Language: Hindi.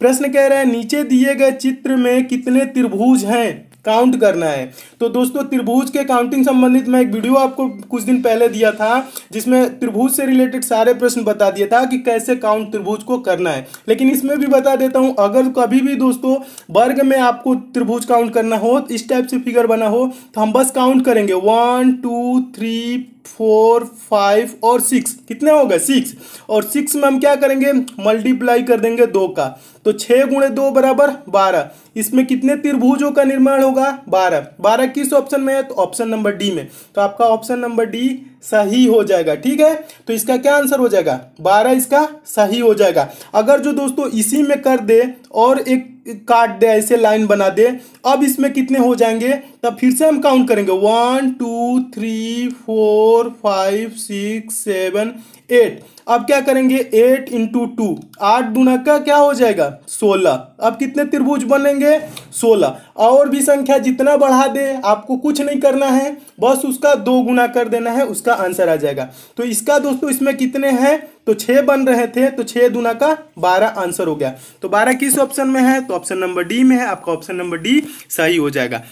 प्रश्न कह रहा है नीचे दिए गए चित्र में कितने त्रिभुज हैं काउंट करना है तो दोस्तों त्रिभुज के काउंटिंग संबंधित मैं एक वीडियो आपको कुछ दिन पहले दिया था जिसमें त्रिभुज से रिलेटेड सारे प्रश्न बता दिया था कि कैसे काउंट त्रिभुज को करना है लेकिन इसमें भी बता देता हूँ अगर कभी भी दोस्तों वर्ग में आपको त्रिभुज काउंट करना हो इस टाइप से फिगर बना हो तो हम बस काउंट करेंगे one two three four five और सिक्स कितने हो गए सिक्स और सिक्स में हम क्या करेंगे मल्टीप्लाई कर देंगे दो का तो छः गुणे दो बराबर बारह इसमें कितने त्रिभुजों का निर्माण होगा होगा बारह बारह किस ऑप्शन में है तो ऑप्शन नंबर डी में तो आपका ऑप्शन नंबर डी सही हो जाएगा ठीक है तो इसका क्या आंसर हो जाएगा बारह इसका सही हो जाएगा अगर जो दोस्तों इसी में कर दे और एक काट दे ऐसे लाइन बना दे अब इसमें कितने हो जाएंगे तब फिर से हम काउंट करेंगे one two three four five six seven eight अब क्या करेंगे एट इंटू टू आठ दुना का क्या हो जाएगा सोलह अब कितने त्रिभुज बनेंगे सोलह और भी संख्या जितना बढ़ा दे आपको कुछ नहीं करना है बस उसका दो गुना कर देना है उसका आंसर आ जाएगा तो इसका दोस्तों इसमें कितने हैं तो छः बन रहे थे तो छः दुना का बारह आंसर हो गया तो बारह किस ऑप्शन में है तो ऑप्शन नंबर डी में है आपका ऑप्शन नंबर डी सही हो जाएगा